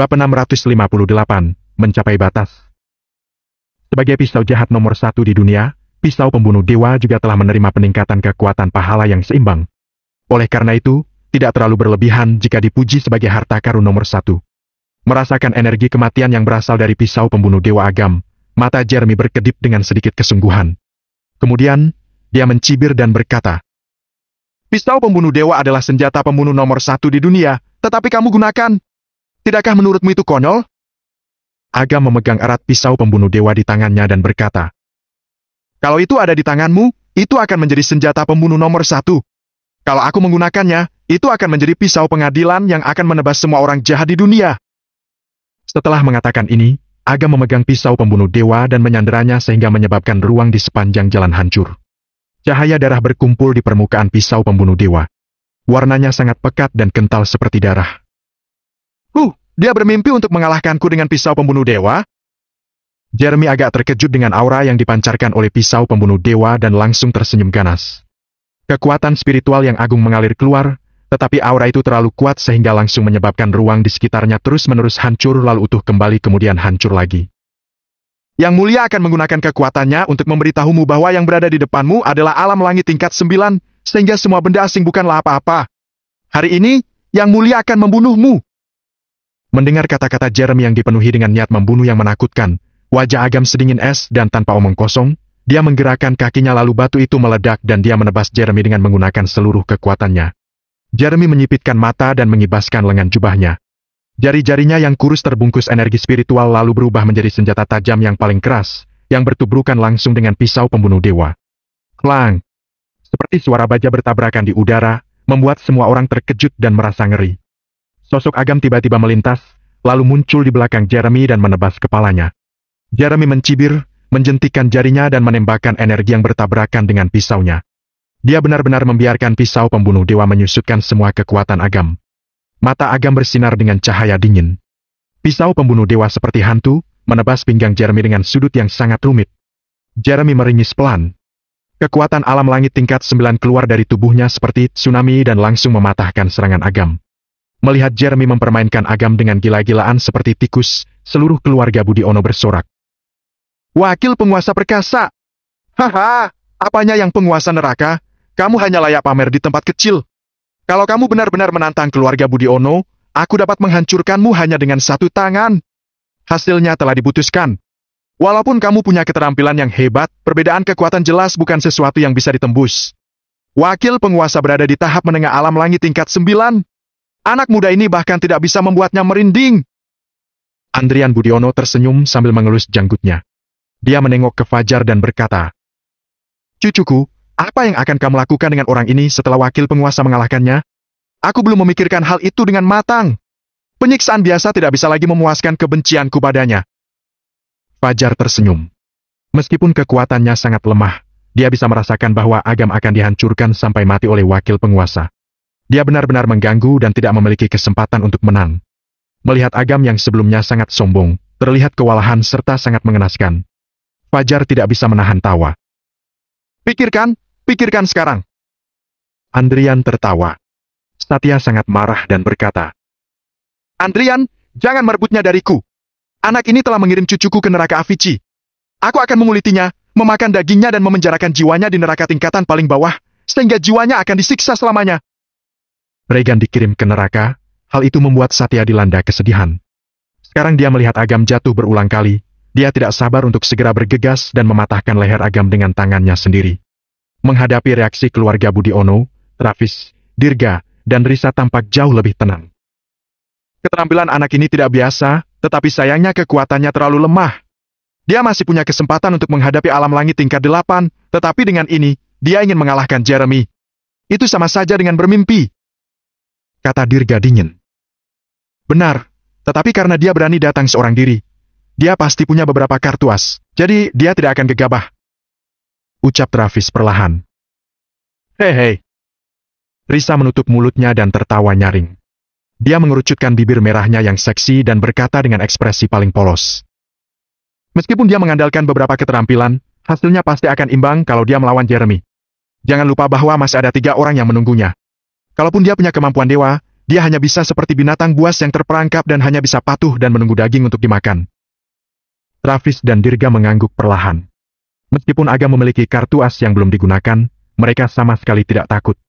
Bab 658, mencapai batas. Sebagai pisau jahat nomor satu di dunia, pisau pembunuh dewa juga telah menerima peningkatan kekuatan pahala yang seimbang. Oleh karena itu, tidak terlalu berlebihan jika dipuji sebagai harta karun nomor satu. Merasakan energi kematian yang berasal dari pisau pembunuh dewa agam, mata Jeremy berkedip dengan sedikit kesungguhan. Kemudian, dia mencibir dan berkata, Pisau pembunuh dewa adalah senjata pembunuh nomor satu di dunia, tetapi kamu gunakan Tidakkah menurutmu itu konyol? Aga memegang erat pisau pembunuh dewa di tangannya dan berkata, Kalau itu ada di tanganmu, itu akan menjadi senjata pembunuh nomor satu. Kalau aku menggunakannya, itu akan menjadi pisau pengadilan yang akan menebas semua orang jahat di dunia. Setelah mengatakan ini, Aga memegang pisau pembunuh dewa dan menyanderanya sehingga menyebabkan ruang di sepanjang jalan hancur. Cahaya darah berkumpul di permukaan pisau pembunuh dewa. Warnanya sangat pekat dan kental seperti darah. Huh, dia bermimpi untuk mengalahkanku dengan pisau pembunuh dewa? Jeremy agak terkejut dengan aura yang dipancarkan oleh pisau pembunuh dewa dan langsung tersenyum ganas. Kekuatan spiritual yang agung mengalir keluar, tetapi aura itu terlalu kuat sehingga langsung menyebabkan ruang di sekitarnya terus-menerus hancur lalu utuh kembali kemudian hancur lagi. Yang mulia akan menggunakan kekuatannya untuk memberitahumu bahwa yang berada di depanmu adalah alam langit tingkat sembilan sehingga semua benda asing bukanlah apa-apa. Hari ini, yang mulia akan membunuhmu. Mendengar kata-kata Jeremy yang dipenuhi dengan niat membunuh yang menakutkan, wajah Agam sedingin es dan tanpa omong kosong, dia menggerakkan kakinya lalu batu itu meledak dan dia menebas Jeremy dengan menggunakan seluruh kekuatannya. Jeremy menyipitkan mata dan mengibaskan lengan jubahnya. Jari-jarinya yang kurus terbungkus energi spiritual lalu berubah menjadi senjata tajam yang paling keras, yang bertubrukan langsung dengan pisau pembunuh dewa. Klang! Seperti suara baja bertabrakan di udara, membuat semua orang terkejut dan merasa ngeri. Sosok Agam tiba-tiba melintas, lalu muncul di belakang Jeremy dan menebas kepalanya. Jeremy mencibir, menjentikan jarinya dan menembakkan energi yang bertabrakan dengan pisaunya. Dia benar-benar membiarkan pisau pembunuh dewa menyusutkan semua kekuatan Agam. Mata Agam bersinar dengan cahaya dingin. Pisau pembunuh dewa seperti hantu, menebas pinggang Jeremy dengan sudut yang sangat rumit. Jeremy meringis pelan. Kekuatan alam langit tingkat sembilan keluar dari tubuhnya seperti tsunami dan langsung mematahkan serangan Agam. Melihat Jeremy mempermainkan Agam dengan gila-gilaan seperti tikus, seluruh keluarga Budi Ono bersorak. Wakil penguasa perkasa! Haha, apanya yang penguasa neraka? Kamu hanya layak pamer di tempat kecil. Kalau kamu benar-benar menantang keluarga Budi Ono, aku dapat menghancurkanmu hanya dengan satu tangan. Hasilnya telah diputuskan. Walaupun kamu punya keterampilan yang hebat, perbedaan kekuatan jelas bukan sesuatu yang bisa ditembus. Wakil penguasa berada di tahap menengah alam langit tingkat 9. Anak muda ini bahkan tidak bisa membuatnya merinding. Andrian Budiono tersenyum sambil mengelus janggutnya. Dia menengok ke Fajar dan berkata, Cucuku, apa yang akan kamu lakukan dengan orang ini setelah wakil penguasa mengalahkannya? Aku belum memikirkan hal itu dengan matang. Penyiksaan biasa tidak bisa lagi memuaskan kebencianku padanya. Fajar tersenyum. Meskipun kekuatannya sangat lemah, dia bisa merasakan bahwa agam akan dihancurkan sampai mati oleh wakil penguasa. Dia benar-benar mengganggu dan tidak memiliki kesempatan untuk menang. Melihat Agam yang sebelumnya sangat sombong, terlihat kewalahan serta sangat mengenaskan. Fajar tidak bisa menahan tawa. Pikirkan, pikirkan sekarang. Andrian tertawa. Satya sangat marah dan berkata, Andrian, jangan merebutnya dariku. Anak ini telah mengirim cucuku ke neraka Avicii. Aku akan mengulitinya, memakan dagingnya dan memenjarakan jiwanya di neraka tingkatan paling bawah, sehingga jiwanya akan disiksa selamanya. Regan dikirim ke neraka, hal itu membuat Satya dilanda kesedihan. Sekarang dia melihat Agam jatuh berulang kali, dia tidak sabar untuk segera bergegas dan mematahkan leher Agam dengan tangannya sendiri. Menghadapi reaksi keluarga Budi Ono, Rafis, Dirga, dan Risa tampak jauh lebih tenang. Keterampilan anak ini tidak biasa, tetapi sayangnya kekuatannya terlalu lemah. Dia masih punya kesempatan untuk menghadapi alam langit tingkat delapan, tetapi dengan ini, dia ingin mengalahkan Jeremy. Itu sama saja dengan bermimpi kata Dirga dingin. Benar, tetapi karena dia berani datang seorang diri, dia pasti punya beberapa kartu as, jadi dia tidak akan gegabah. Ucap Travis perlahan. Hei hei. Risa menutup mulutnya dan tertawa nyaring. Dia mengerucutkan bibir merahnya yang seksi dan berkata dengan ekspresi paling polos. Meskipun dia mengandalkan beberapa keterampilan, hasilnya pasti akan imbang kalau dia melawan Jeremy. Jangan lupa bahwa masih ada tiga orang yang menunggunya. Kalaupun dia punya kemampuan dewa, dia hanya bisa seperti binatang buas yang terperangkap dan hanya bisa patuh dan menunggu daging untuk dimakan. Travis dan Dirga mengangguk perlahan. Meskipun Aga memiliki kartu as yang belum digunakan, mereka sama sekali tidak takut.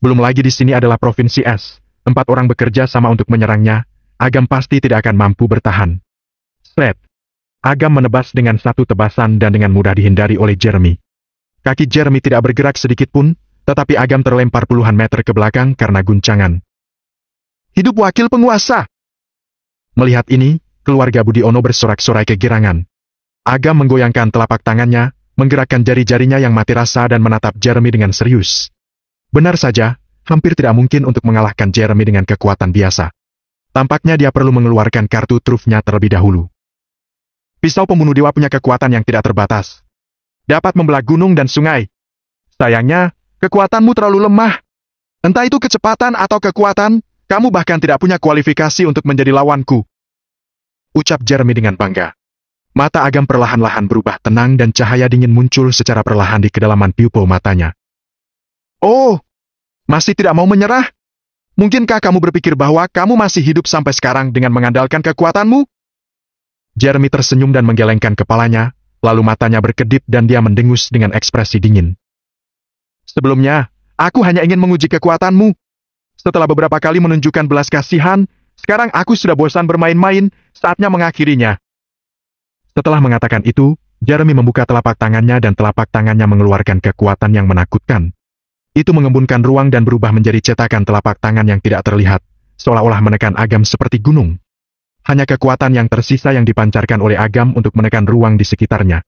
Belum lagi di sini adalah provinsi S. Empat orang bekerja sama untuk menyerangnya, Agam pasti tidak akan mampu bertahan. Sret. Agam menebas dengan satu tebasan dan dengan mudah dihindari oleh Jeremy. Kaki Jeremy tidak bergerak sedikit pun, tetapi Agam terlempar puluhan meter ke belakang karena guncangan. Hidup wakil penguasa! Melihat ini, keluarga Budi Ono bersorak-sorai kegirangan. Agam menggoyangkan telapak tangannya, menggerakkan jari-jarinya yang mati rasa dan menatap Jeremy dengan serius. Benar saja, hampir tidak mungkin untuk mengalahkan Jeremy dengan kekuatan biasa. Tampaknya dia perlu mengeluarkan kartu trufnya terlebih dahulu. Pisau pembunuh dewa punya kekuatan yang tidak terbatas. Dapat membelah gunung dan sungai. Sayangnya, Kekuatanmu terlalu lemah. Entah itu kecepatan atau kekuatan, kamu bahkan tidak punya kualifikasi untuk menjadi lawanku. Ucap Jeremy dengan bangga. Mata Agam perlahan-lahan berubah tenang dan cahaya dingin muncul secara perlahan di kedalaman pupil matanya. Oh, masih tidak mau menyerah? Mungkinkah kamu berpikir bahwa kamu masih hidup sampai sekarang dengan mengandalkan kekuatanmu? Jeremy tersenyum dan menggelengkan kepalanya, lalu matanya berkedip dan dia mendengus dengan ekspresi dingin. Sebelumnya, aku hanya ingin menguji kekuatanmu. Setelah beberapa kali menunjukkan belas kasihan, sekarang aku sudah bosan bermain-main, saatnya mengakhirinya. Setelah mengatakan itu, Jeremy membuka telapak tangannya dan telapak tangannya mengeluarkan kekuatan yang menakutkan. Itu mengembunkan ruang dan berubah menjadi cetakan telapak tangan yang tidak terlihat, seolah-olah menekan agam seperti gunung hanya kekuatan yang tersisa yang dipancarkan oleh Agam untuk menekan ruang di sekitarnya.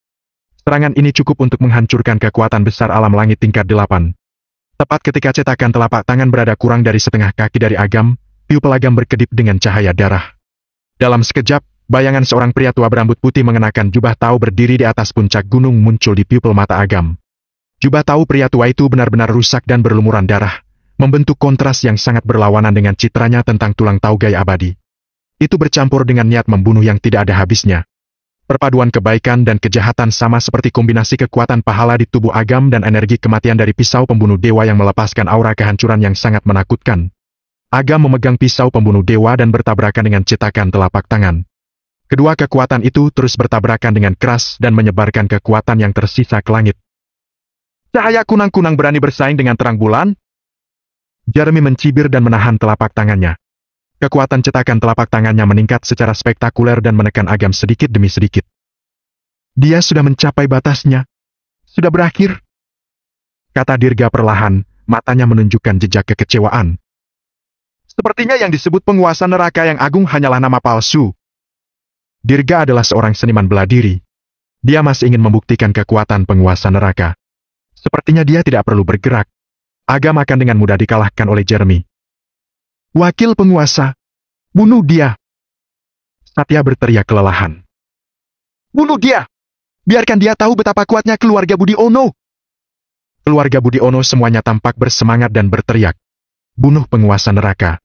Serangan ini cukup untuk menghancurkan kekuatan besar alam langit tingkat 8. Tepat ketika cetakan telapak tangan berada kurang dari setengah kaki dari Agam, piu pelagam berkedip dengan cahaya darah. Dalam sekejap, bayangan seorang pria tua berambut putih mengenakan jubah tahu berdiri di atas puncak gunung muncul di pupil mata Agam. Jubah tahu pria tua itu benar-benar rusak dan berlumuran darah, membentuk kontras yang sangat berlawanan dengan citranya tentang tulang tau gaya abadi. Itu bercampur dengan niat membunuh yang tidak ada habisnya. Perpaduan kebaikan dan kejahatan sama seperti kombinasi kekuatan pahala di tubuh agam dan energi kematian dari pisau pembunuh dewa yang melepaskan aura kehancuran yang sangat menakutkan. Agam memegang pisau pembunuh dewa dan bertabrakan dengan cetakan telapak tangan. Kedua kekuatan itu terus bertabrakan dengan keras dan menyebarkan kekuatan yang tersisa ke langit. Cahaya kunang-kunang berani bersaing dengan terang bulan? Jeremy mencibir dan menahan telapak tangannya kekuatan cetakan telapak tangannya meningkat secara spektakuler dan menekan Agam sedikit demi sedikit. Dia sudah mencapai batasnya. Sudah berakhir. Kata Dirga perlahan, matanya menunjukkan jejak kekecewaan. Sepertinya yang disebut penguasa neraka yang agung hanyalah nama palsu. Dirga adalah seorang seniman bela diri. Dia masih ingin membuktikan kekuatan penguasa neraka. Sepertinya dia tidak perlu bergerak. Agam akan dengan mudah dikalahkan oleh Jeremy. Wakil penguasa, bunuh dia. Satya berteriak kelelahan. Bunuh dia! Biarkan dia tahu betapa kuatnya keluarga Budi Ono. Keluarga Budi Ono semuanya tampak bersemangat dan berteriak. Bunuh penguasa neraka.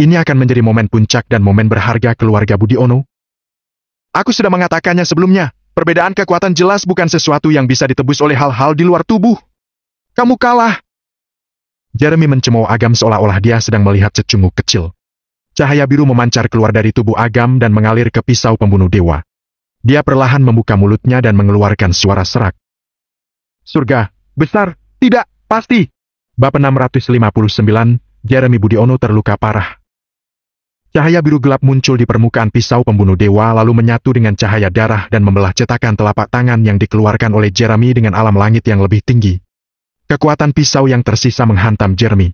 Ini akan menjadi momen puncak dan momen berharga keluarga Budi Ono. Aku sudah mengatakannya sebelumnya, perbedaan kekuatan jelas bukan sesuatu yang bisa ditebus oleh hal-hal di luar tubuh. Kamu kalah. Jeremy mencemooh Agam seolah-olah dia sedang melihat cecungu kecil. Cahaya biru memancar keluar dari tubuh Agam dan mengalir ke pisau pembunuh dewa. Dia perlahan membuka mulutnya dan mengeluarkan suara serak. Surga, besar, tidak, pasti. Bab 659, Jeremy Budiono terluka parah. Cahaya biru gelap muncul di permukaan pisau pembunuh dewa lalu menyatu dengan cahaya darah dan membelah cetakan telapak tangan yang dikeluarkan oleh Jeremy dengan alam langit yang lebih tinggi. Kekuatan pisau yang tersisa menghantam Jeremy.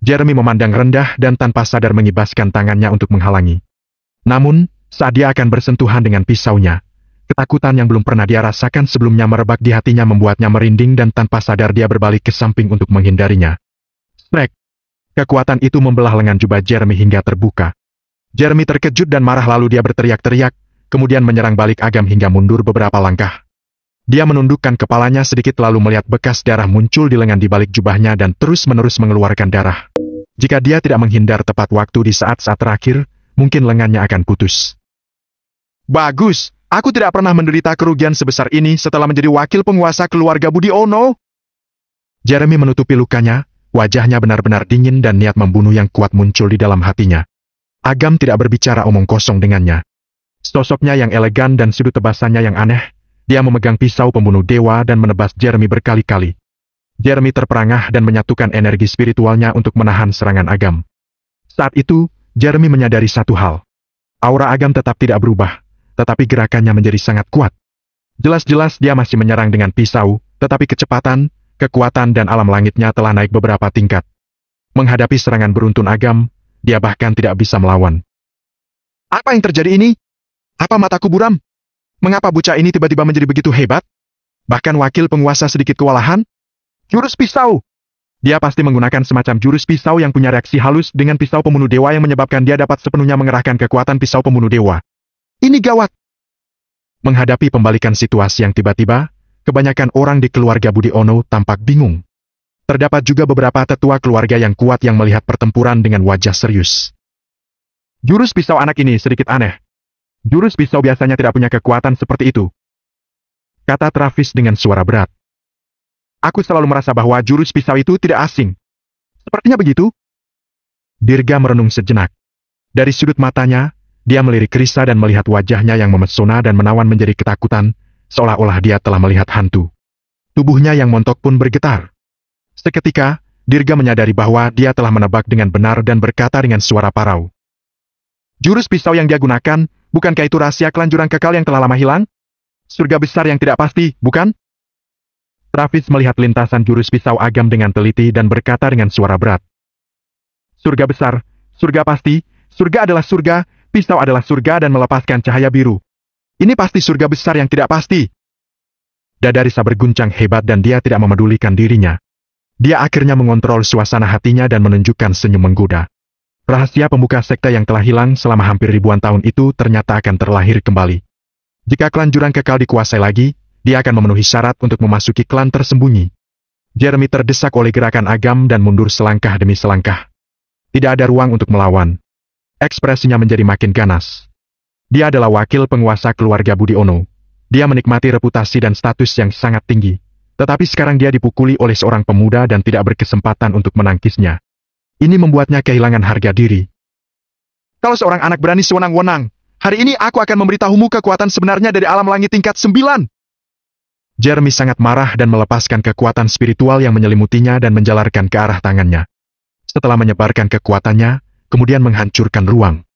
Jeremy memandang rendah dan tanpa sadar mengibaskan tangannya untuk menghalangi. Namun, saat dia akan bersentuhan dengan pisaunya, ketakutan yang belum pernah dia rasakan sebelumnya merebak di hatinya membuatnya merinding dan tanpa sadar dia berbalik ke samping untuk menghindarinya. Strek! Kekuatan itu membelah lengan jubah Jeremy hingga terbuka. Jeremy terkejut dan marah lalu dia berteriak-teriak, kemudian menyerang balik Agam hingga mundur beberapa langkah. Dia menundukkan kepalanya sedikit lalu melihat bekas darah muncul di lengan di balik jubahnya dan terus-menerus mengeluarkan darah. Jika dia tidak menghindar tepat waktu di saat-saat terakhir, mungkin lengannya akan putus. Bagus, aku tidak pernah menderita kerugian sebesar ini setelah menjadi wakil penguasa keluarga Budi Ono. Jeremy menutupi lukanya, wajahnya benar-benar dingin dan niat membunuh yang kuat muncul di dalam hatinya. Agam tidak berbicara omong kosong dengannya. Sosoknya yang elegan dan sudut tebasannya yang aneh, dia memegang pisau pembunuh dewa dan menebas Jeremy berkali-kali. Jeremy terperangah dan menyatukan energi spiritualnya untuk menahan serangan Agam. Saat itu, Jeremy menyadari satu hal. Aura Agam tetap tidak berubah, tetapi gerakannya menjadi sangat kuat. Jelas-jelas dia masih menyerang dengan pisau, tetapi kecepatan, kekuatan dan alam langitnya telah naik beberapa tingkat. Menghadapi serangan beruntun Agam, dia bahkan tidak bisa melawan. Apa yang terjadi ini? Apa mataku buram? Mengapa bocah ini tiba-tiba menjadi begitu hebat? Bahkan wakil penguasa sedikit kewalahan? Jurus pisau! Dia pasti menggunakan semacam jurus pisau yang punya reaksi halus dengan pisau pembunuh dewa yang menyebabkan dia dapat sepenuhnya mengerahkan kekuatan pisau pembunuh dewa. Ini gawat! Menghadapi pembalikan situasi yang tiba-tiba, kebanyakan orang di keluarga Budi Ono tampak bingung. Terdapat juga beberapa tetua keluarga yang kuat yang melihat pertempuran dengan wajah serius. Jurus pisau anak ini sedikit aneh. Jurus pisau biasanya tidak punya kekuatan seperti itu. Kata Travis dengan suara berat. Aku selalu merasa bahwa jurus pisau itu tidak asing. Sepertinya begitu? Dirga merenung sejenak. Dari sudut matanya, dia melirik Krisa dan melihat wajahnya yang memesona dan menawan menjadi ketakutan, seolah-olah dia telah melihat hantu. Tubuhnya yang montok pun bergetar. Seketika, Dirga menyadari bahwa dia telah menebak dengan benar dan berkata dengan suara parau. Jurus pisau yang dia gunakan, bukankah itu rahasia kelanjuran kekal yang telah lama hilang? Surga besar yang tidak pasti, bukan? Travis melihat lintasan jurus pisau agam dengan teliti dan berkata dengan suara berat. Surga besar, surga pasti, surga adalah surga, pisau adalah surga dan melepaskan cahaya biru. Ini pasti surga besar yang tidak pasti. Dada Risa berguncang hebat dan dia tidak memedulikan dirinya. Dia akhirnya mengontrol suasana hatinya dan menunjukkan senyum menggoda. Rahasia pembuka sekte yang telah hilang selama hampir ribuan tahun itu ternyata akan terlahir kembali. Jika klan jurang kekal dikuasai lagi, dia akan memenuhi syarat untuk memasuki klan tersembunyi. Jeremy terdesak oleh gerakan agam dan mundur selangkah demi selangkah. Tidak ada ruang untuk melawan. Ekspresinya menjadi makin ganas. Dia adalah wakil penguasa keluarga Budi Ono. Dia menikmati reputasi dan status yang sangat tinggi. Tetapi sekarang dia dipukuli oleh seorang pemuda dan tidak berkesempatan untuk menangkisnya. Ini membuatnya kehilangan harga diri. Kalau seorang anak berani sewenang-wenang, hari ini aku akan memberitahumu kekuatan sebenarnya dari alam langit tingkat sembilan. Jeremy sangat marah dan melepaskan kekuatan spiritual yang menyelimutinya dan menjalarkan ke arah tangannya. Setelah menyebarkan kekuatannya, kemudian menghancurkan ruang.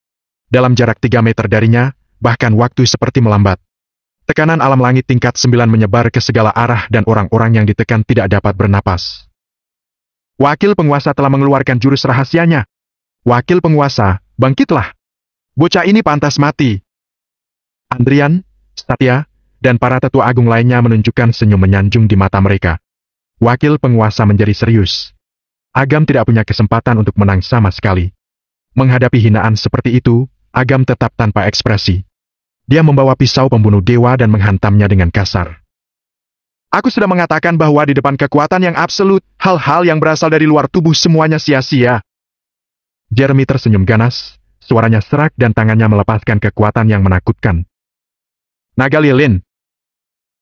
Dalam jarak 3 meter darinya, bahkan waktu seperti melambat. Tekanan alam langit tingkat 9 menyebar ke segala arah dan orang-orang yang ditekan tidak dapat bernapas. Wakil penguasa telah mengeluarkan jurus rahasianya. Wakil penguasa, bangkitlah. Bocah ini pantas mati. Andrian, Satya, dan para tetua agung lainnya menunjukkan senyum menyanjung di mata mereka. Wakil penguasa menjadi serius. Agam tidak punya kesempatan untuk menang sama sekali. Menghadapi hinaan seperti itu, Agam tetap tanpa ekspresi. Dia membawa pisau pembunuh dewa dan menghantamnya dengan kasar. Aku sudah mengatakan bahwa di depan kekuatan yang absolut, hal-hal yang berasal dari luar tubuh semuanya sia-sia. Jeremy tersenyum ganas, suaranya serak dan tangannya melepaskan kekuatan yang menakutkan. Naga lilin.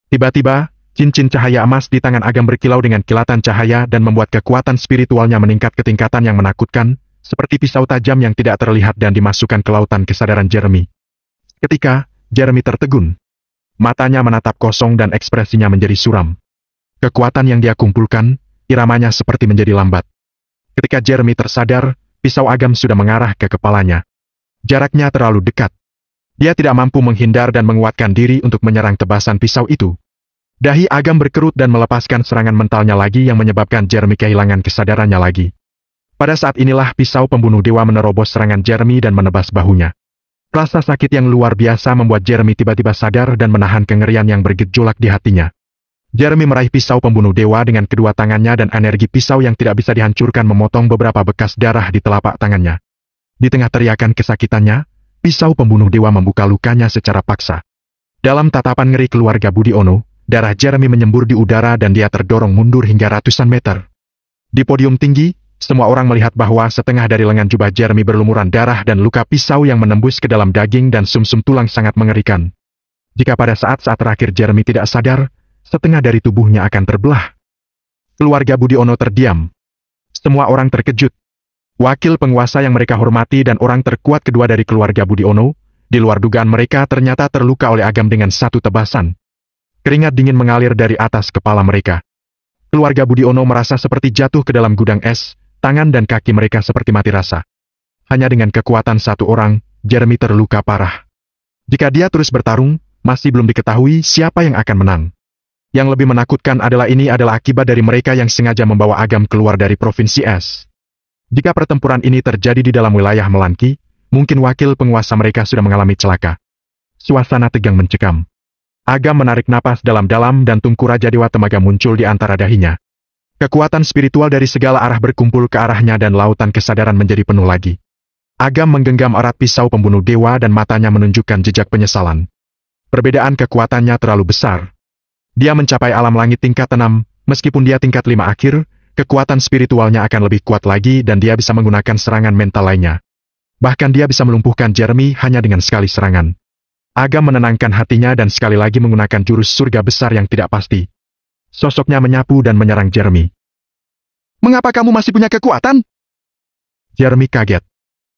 Tiba-tiba, cincin cahaya emas di tangan Agam berkilau dengan kilatan cahaya dan membuat kekuatan spiritualnya meningkat ke tingkatan yang menakutkan, seperti pisau tajam yang tidak terlihat dan dimasukkan ke lautan kesadaran Jeremy. Ketika, Jeremy tertegun. Matanya menatap kosong dan ekspresinya menjadi suram. Kekuatan yang dia kumpulkan, iramanya seperti menjadi lambat. Ketika Jeremy tersadar, pisau agam sudah mengarah ke kepalanya. Jaraknya terlalu dekat. Dia tidak mampu menghindar dan menguatkan diri untuk menyerang tebasan pisau itu. Dahi agam berkerut dan melepaskan serangan mentalnya lagi yang menyebabkan Jeremy kehilangan kesadarannya lagi. Pada saat inilah pisau pembunuh dewa menerobos serangan Jeremy dan menebas bahunya. Rasa sakit yang luar biasa membuat Jeremy tiba-tiba sadar dan menahan kengerian yang bergejolak di hatinya. Jeremy meraih pisau pembunuh dewa dengan kedua tangannya dan energi pisau yang tidak bisa dihancurkan memotong beberapa bekas darah di telapak tangannya. Di tengah teriakan kesakitannya, pisau pembunuh dewa membuka lukanya secara paksa. Dalam tatapan ngeri keluarga Budi Ono, darah Jeremy menyembur di udara dan dia terdorong mundur hingga ratusan meter. Di podium tinggi, semua orang melihat bahwa setengah dari lengan jubah Jeremy berlumuran darah dan luka pisau yang menembus ke dalam daging dan sumsum -sum tulang sangat mengerikan. Jika pada saat-saat terakhir Jeremy tidak sadar, setengah dari tubuhnya akan terbelah. Keluarga Budi Ono terdiam. Semua orang terkejut. Wakil penguasa yang mereka hormati dan orang terkuat kedua dari keluarga Budi Ono, di luar dugaan mereka ternyata terluka oleh agam dengan satu tebasan. Keringat dingin mengalir dari atas kepala mereka. Keluarga Budi Ono merasa seperti jatuh ke dalam gudang es, Tangan dan kaki mereka seperti mati rasa. Hanya dengan kekuatan satu orang, Jeremy terluka parah. Jika dia terus bertarung, masih belum diketahui siapa yang akan menang. Yang lebih menakutkan adalah ini adalah akibat dari mereka yang sengaja membawa agam keluar dari Provinsi S. Jika pertempuran ini terjadi di dalam wilayah Melanki, mungkin wakil penguasa mereka sudah mengalami celaka. Suasana tegang mencekam. Agam menarik napas dalam-dalam dan tungku Raja Dewa Temaga muncul di antara dahinya. Kekuatan spiritual dari segala arah berkumpul ke arahnya dan lautan kesadaran menjadi penuh lagi. Agam menggenggam erat pisau pembunuh dewa dan matanya menunjukkan jejak penyesalan. Perbedaan kekuatannya terlalu besar. Dia mencapai alam langit tingkat enam, meskipun dia tingkat lima akhir, kekuatan spiritualnya akan lebih kuat lagi dan dia bisa menggunakan serangan mental lainnya. Bahkan dia bisa melumpuhkan Jeremy hanya dengan sekali serangan. Agam menenangkan hatinya dan sekali lagi menggunakan jurus surga besar yang tidak pasti. Sosoknya menyapu dan menyerang Jeremy. Mengapa kamu masih punya kekuatan? Jeremy kaget.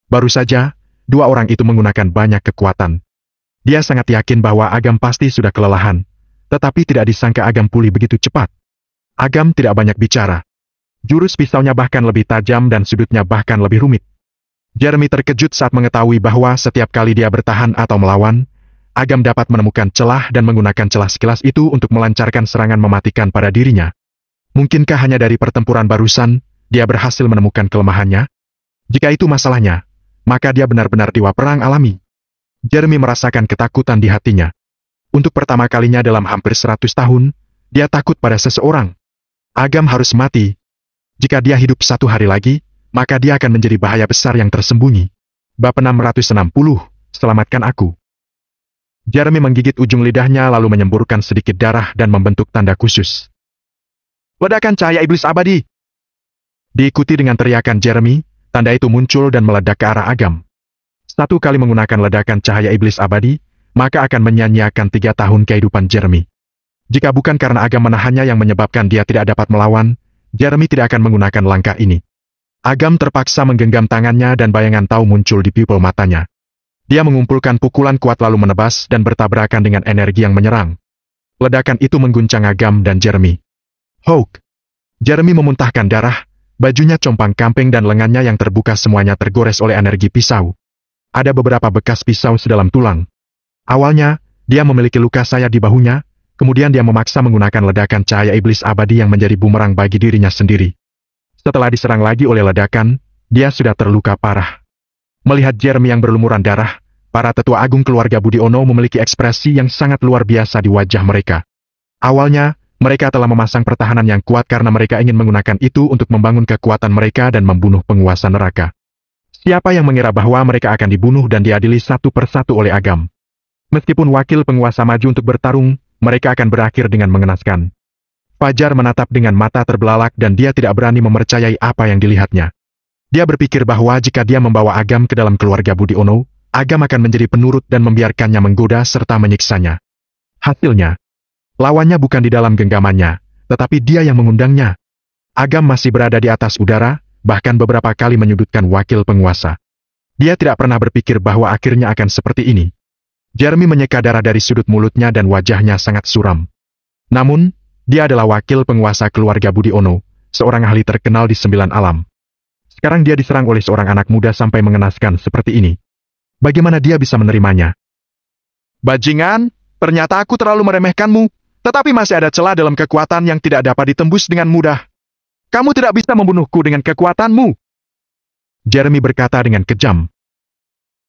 Baru saja, dua orang itu menggunakan banyak kekuatan. Dia sangat yakin bahwa Agam pasti sudah kelelahan, tetapi tidak disangka Agam pulih begitu cepat. Agam tidak banyak bicara. Jurus pisaunya bahkan lebih tajam dan sudutnya bahkan lebih rumit. Jeremy terkejut saat mengetahui bahwa setiap kali dia bertahan atau melawan, Agam dapat menemukan celah dan menggunakan celah sekilas itu untuk melancarkan serangan mematikan pada dirinya. Mungkinkah hanya dari pertempuran barusan, dia berhasil menemukan kelemahannya? Jika itu masalahnya, maka dia benar-benar tiwa perang alami. Jeremy merasakan ketakutan di hatinya. Untuk pertama kalinya dalam hampir 100 tahun, dia takut pada seseorang. Agam harus mati. Jika dia hidup satu hari lagi, maka dia akan menjadi bahaya besar yang tersembunyi. Bab 660, selamatkan aku. Jeremy menggigit ujung lidahnya lalu menyemburkan sedikit darah dan membentuk tanda khusus. Ledakan cahaya iblis abadi! Diikuti dengan teriakan Jeremy, tanda itu muncul dan meledak ke arah Agam. Satu kali menggunakan ledakan cahaya iblis abadi, maka akan menyanyiakan tiga tahun kehidupan Jeremy. Jika bukan karena Agam menahannya yang menyebabkan dia tidak dapat melawan, Jeremy tidak akan menggunakan langkah ini. Agam terpaksa menggenggam tangannya dan bayangan tahu muncul di pupil matanya. Dia mengumpulkan pukulan kuat lalu menebas dan bertabrakan dengan energi yang menyerang. Ledakan itu mengguncang Agam dan Jeremy. Hulk! Jeremy memuntahkan darah, bajunya compang kamping dan lengannya yang terbuka semuanya tergores oleh energi pisau. Ada beberapa bekas pisau sedalam tulang. Awalnya, dia memiliki luka sayat di bahunya, kemudian dia memaksa menggunakan ledakan cahaya iblis abadi yang menjadi bumerang bagi dirinya sendiri. Setelah diserang lagi oleh ledakan, dia sudah terluka parah. Melihat Jeremy yang berlumuran darah, para tetua agung keluarga Budi Ono memiliki ekspresi yang sangat luar biasa di wajah mereka. Awalnya, mereka telah memasang pertahanan yang kuat karena mereka ingin menggunakan itu untuk membangun kekuatan mereka dan membunuh penguasa neraka. Siapa yang mengira bahwa mereka akan dibunuh dan diadili satu persatu oleh Agam? Meskipun wakil penguasa maju untuk bertarung, mereka akan berakhir dengan mengenaskan. Fajar menatap dengan mata terbelalak dan dia tidak berani memercayai apa yang dilihatnya. Dia berpikir bahwa jika dia membawa Agam ke dalam keluarga Budi Ono, Agam akan menjadi penurut dan membiarkannya menggoda serta menyiksanya. Hasilnya, lawannya bukan di dalam genggamannya, tetapi dia yang mengundangnya. Agam masih berada di atas udara, bahkan beberapa kali menyudutkan wakil penguasa. Dia tidak pernah berpikir bahwa akhirnya akan seperti ini. Jeremy menyeka darah dari sudut mulutnya dan wajahnya sangat suram. Namun, dia adalah wakil penguasa keluarga Budi Ono, seorang ahli terkenal di sembilan alam. Sekarang dia diserang oleh seorang anak muda sampai mengenaskan seperti ini. Bagaimana dia bisa menerimanya? Bajingan, ternyata aku terlalu meremehkanmu, tetapi masih ada celah dalam kekuatan yang tidak dapat ditembus dengan mudah. Kamu tidak bisa membunuhku dengan kekuatanmu. Jeremy berkata dengan kejam.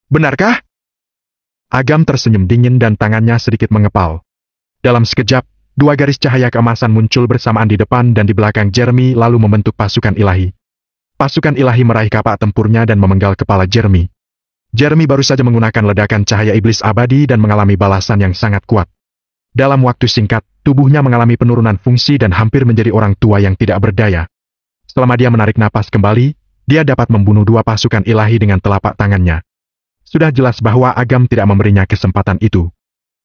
Benarkah? Agam tersenyum dingin dan tangannya sedikit mengepal. Dalam sekejap, dua garis cahaya keemasan muncul bersamaan di depan dan di belakang Jeremy lalu membentuk pasukan ilahi. Pasukan ilahi meraih kapak tempurnya dan memenggal kepala Jeremy. Jeremy baru saja menggunakan ledakan cahaya iblis abadi dan mengalami balasan yang sangat kuat. Dalam waktu singkat, tubuhnya mengalami penurunan fungsi dan hampir menjadi orang tua yang tidak berdaya. Selama dia menarik napas kembali, dia dapat membunuh dua pasukan ilahi dengan telapak tangannya. Sudah jelas bahwa Agam tidak memberinya kesempatan itu.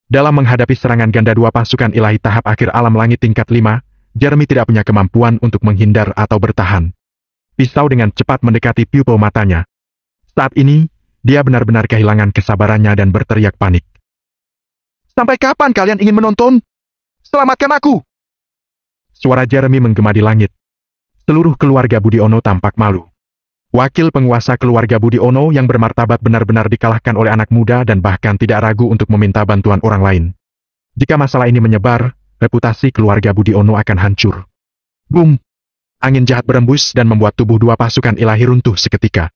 Dalam menghadapi serangan ganda dua pasukan ilahi tahap akhir alam langit tingkat 5, Jeremy tidak punya kemampuan untuk menghindar atau bertahan pisau dengan cepat mendekati pupil matanya. Saat ini, dia benar-benar kehilangan kesabarannya dan berteriak panik. Sampai kapan kalian ingin menonton? Selamatkan aku! Suara Jeremy menggema di langit. Seluruh keluarga Budi Ono tampak malu. Wakil penguasa keluarga Budi Ono yang bermartabat benar-benar dikalahkan oleh anak muda dan bahkan tidak ragu untuk meminta bantuan orang lain. Jika masalah ini menyebar, reputasi keluarga Budi Ono akan hancur. Boom! angin jahat berembus dan membuat tubuh dua pasukan ilahi runtuh seketika.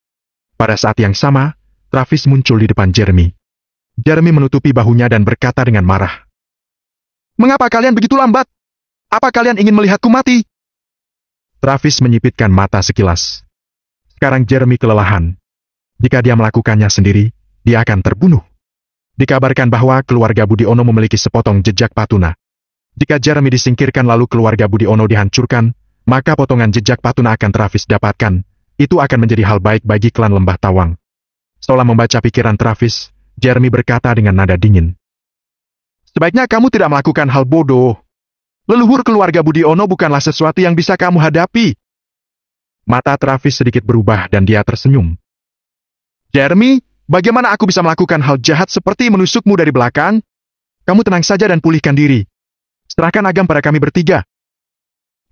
Pada saat yang sama, Travis muncul di depan Jeremy. Jeremy menutupi bahunya dan berkata dengan marah. Mengapa kalian begitu lambat? Apa kalian ingin melihatku mati? Travis menyipitkan mata sekilas. Sekarang Jeremy kelelahan. Jika dia melakukannya sendiri, dia akan terbunuh. Dikabarkan bahwa keluarga Budi Ono memiliki sepotong jejak patuna. Jika Jeremy disingkirkan lalu keluarga Budi Ono dihancurkan, maka potongan jejak Patuna akan Travis dapatkan. Itu akan menjadi hal baik bagi klan Lembah Tawang. Setelah membaca pikiran Travis, Jeremy berkata dengan nada dingin. Sebaiknya kamu tidak melakukan hal bodoh. Leluhur keluarga Budi Ono bukanlah sesuatu yang bisa kamu hadapi. Mata Travis sedikit berubah dan dia tersenyum. Jeremy, bagaimana aku bisa melakukan hal jahat seperti menusukmu dari belakang? Kamu tenang saja dan pulihkan diri. Serahkan agam pada kami bertiga.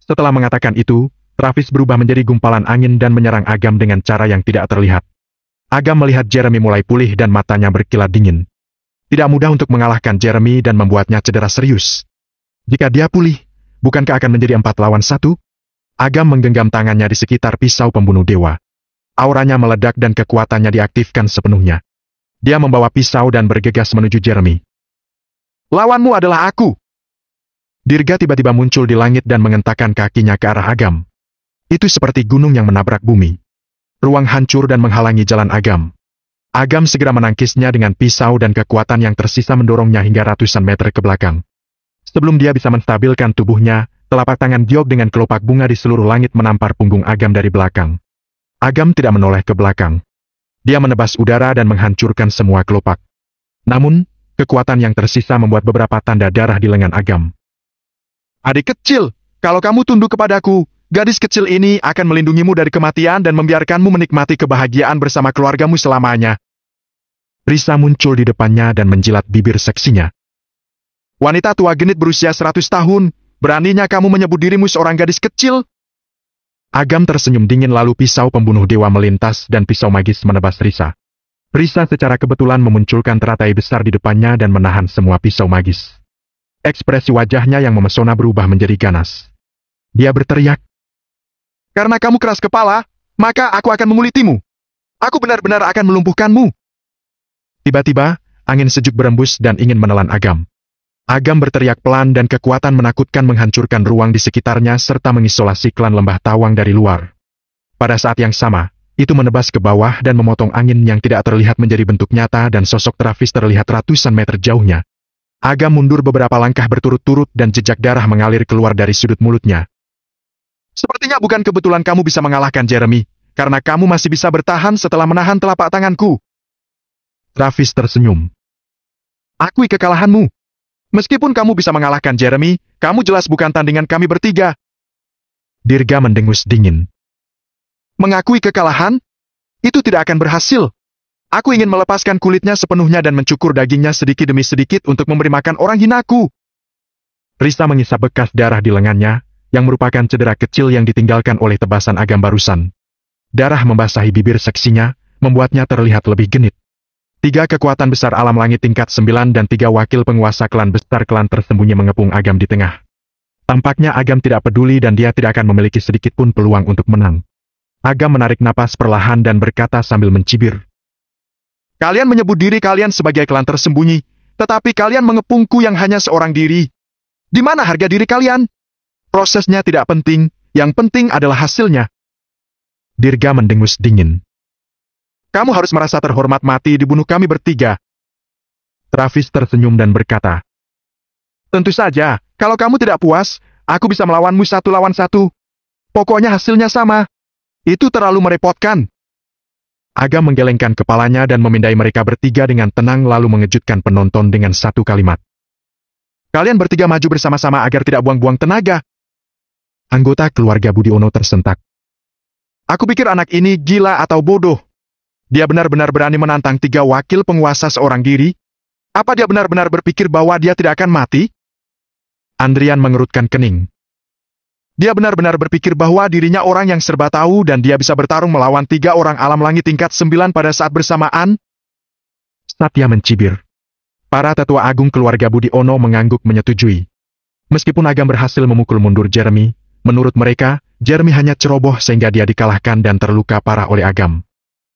Setelah mengatakan itu, Travis berubah menjadi gumpalan angin dan menyerang Agam dengan cara yang tidak terlihat. Agam melihat Jeremy mulai pulih dan matanya berkilat dingin. Tidak mudah untuk mengalahkan Jeremy dan membuatnya cedera serius. Jika dia pulih, bukankah akan menjadi empat lawan satu? Agam menggenggam tangannya di sekitar pisau pembunuh dewa. Auranya meledak dan kekuatannya diaktifkan sepenuhnya. Dia membawa pisau dan bergegas menuju Jeremy. Lawanmu adalah aku, Dirga tiba-tiba muncul di langit dan mengentakkan kakinya ke arah Agam. Itu seperti gunung yang menabrak bumi. Ruang hancur dan menghalangi jalan Agam. Agam segera menangkisnya dengan pisau dan kekuatan yang tersisa mendorongnya hingga ratusan meter ke belakang. Sebelum dia bisa menstabilkan tubuhnya, telapak tangan Giok dengan kelopak bunga di seluruh langit menampar punggung Agam dari belakang. Agam tidak menoleh ke belakang. Dia menebas udara dan menghancurkan semua kelopak. Namun, kekuatan yang tersisa membuat beberapa tanda darah di lengan Agam. Adik kecil, kalau kamu tunduk kepadaku, gadis kecil ini akan melindungimu dari kematian dan membiarkanmu menikmati kebahagiaan bersama keluargamu selamanya. Risa muncul di depannya dan menjilat bibir seksinya. Wanita tua genit berusia 100 tahun, beraninya kamu menyebut dirimu seorang gadis kecil? Agam tersenyum dingin lalu pisau pembunuh dewa melintas dan pisau magis menebas Risa. Risa secara kebetulan memunculkan teratai besar di depannya dan menahan semua pisau magis. Ekspresi wajahnya yang memesona berubah menjadi ganas. Dia berteriak. Karena kamu keras kepala, maka aku akan mengulitimu. Aku benar-benar akan melumpuhkanmu. Tiba-tiba, angin sejuk berembus dan ingin menelan Agam. Agam berteriak pelan dan kekuatan menakutkan menghancurkan ruang di sekitarnya serta mengisolasi klan lembah tawang dari luar. Pada saat yang sama, itu menebas ke bawah dan memotong angin yang tidak terlihat menjadi bentuk nyata dan sosok Travis terlihat ratusan meter jauhnya, Aga mundur beberapa langkah berturut-turut dan jejak darah mengalir keluar dari sudut mulutnya. Sepertinya bukan kebetulan kamu bisa mengalahkan Jeremy, karena kamu masih bisa bertahan setelah menahan telapak tanganku. Travis tersenyum. Akui kekalahanmu. Meskipun kamu bisa mengalahkan Jeremy, kamu jelas bukan tandingan kami bertiga. Dirga mendengus dingin. Mengakui kekalahan? Itu tidak akan berhasil. Aku ingin melepaskan kulitnya sepenuhnya dan mencukur dagingnya sedikit demi sedikit untuk memberi makan orang hinaku. Risa mengisap bekas darah di lengannya, yang merupakan cedera kecil yang ditinggalkan oleh tebasan agam barusan. Darah membasahi bibir seksinya, membuatnya terlihat lebih genit. Tiga kekuatan besar alam langit tingkat sembilan dan tiga wakil penguasa klan besar klan tersembunyi mengepung agam di tengah. Tampaknya agam tidak peduli dan dia tidak akan memiliki sedikit pun peluang untuk menang. Agam menarik napas perlahan dan berkata sambil mencibir. Kalian menyebut diri kalian sebagai klan tersembunyi, tetapi kalian mengepungku yang hanya seorang diri. Di mana harga diri kalian? Prosesnya tidak penting, yang penting adalah hasilnya. Dirga mendengus dingin. Kamu harus merasa terhormat mati dibunuh kami bertiga. Travis tersenyum dan berkata, Tentu saja, kalau kamu tidak puas, aku bisa melawanmu satu lawan satu. Pokoknya hasilnya sama. Itu terlalu merepotkan. Aga menggelengkan kepalanya dan memindai mereka bertiga dengan tenang lalu mengejutkan penonton dengan satu kalimat. Kalian bertiga maju bersama-sama agar tidak buang-buang tenaga. Anggota keluarga Budi Ono tersentak. Aku pikir anak ini gila atau bodoh. Dia benar-benar berani menantang tiga wakil penguasa seorang diri. Apa dia benar-benar berpikir bahwa dia tidak akan mati? Andrian mengerutkan kening. Dia benar-benar berpikir bahwa dirinya orang yang serba tahu dan dia bisa bertarung melawan tiga orang alam langit tingkat sembilan pada saat bersamaan. Satya mencibir. Para tetua agung keluarga Budi Ono mengangguk menyetujui. Meskipun Agam berhasil memukul mundur Jeremy, menurut mereka, Jeremy hanya ceroboh sehingga dia dikalahkan dan terluka parah oleh Agam.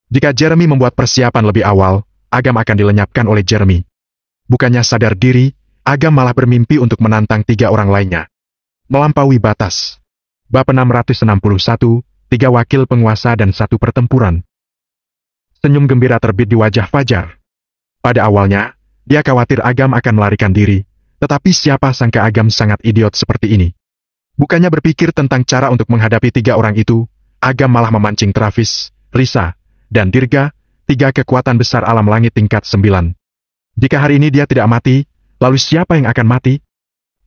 Jika Jeremy membuat persiapan lebih awal, Agam akan dilenyapkan oleh Jeremy. Bukannya sadar diri, Agam malah bermimpi untuk menantang tiga orang lainnya melampaui batas. Bab 661, tiga wakil penguasa dan satu pertempuran. Senyum gembira terbit di wajah Fajar. Pada awalnya, dia khawatir Agam akan melarikan diri, tetapi siapa sangka Agam sangat idiot seperti ini. Bukannya berpikir tentang cara untuk menghadapi tiga orang itu, Agam malah memancing Travis, Risa, dan Dirga, tiga kekuatan besar alam langit tingkat sembilan. Jika hari ini dia tidak mati, lalu siapa yang akan mati?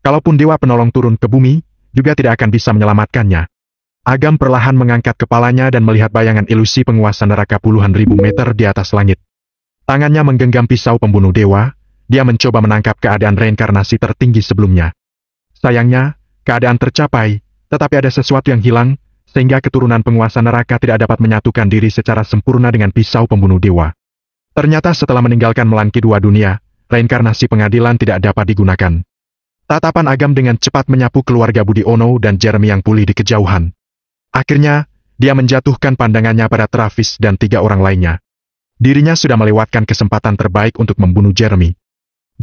Kalaupun Dewa Penolong turun ke bumi, juga tidak akan bisa menyelamatkannya. Agam perlahan mengangkat kepalanya dan melihat bayangan ilusi penguasa neraka puluhan ribu meter di atas langit. Tangannya menggenggam pisau pembunuh dewa, dia mencoba menangkap keadaan reinkarnasi tertinggi sebelumnya. Sayangnya, keadaan tercapai, tetapi ada sesuatu yang hilang, sehingga keturunan penguasa neraka tidak dapat menyatukan diri secara sempurna dengan pisau pembunuh dewa. Ternyata setelah meninggalkan melangki dua dunia, reinkarnasi pengadilan tidak dapat digunakan. Tatapan Agam dengan cepat menyapu keluarga Budi Ono dan Jeremy yang pulih di kejauhan. Akhirnya, dia menjatuhkan pandangannya pada Travis dan tiga orang lainnya. Dirinya sudah melewatkan kesempatan terbaik untuk membunuh Jeremy.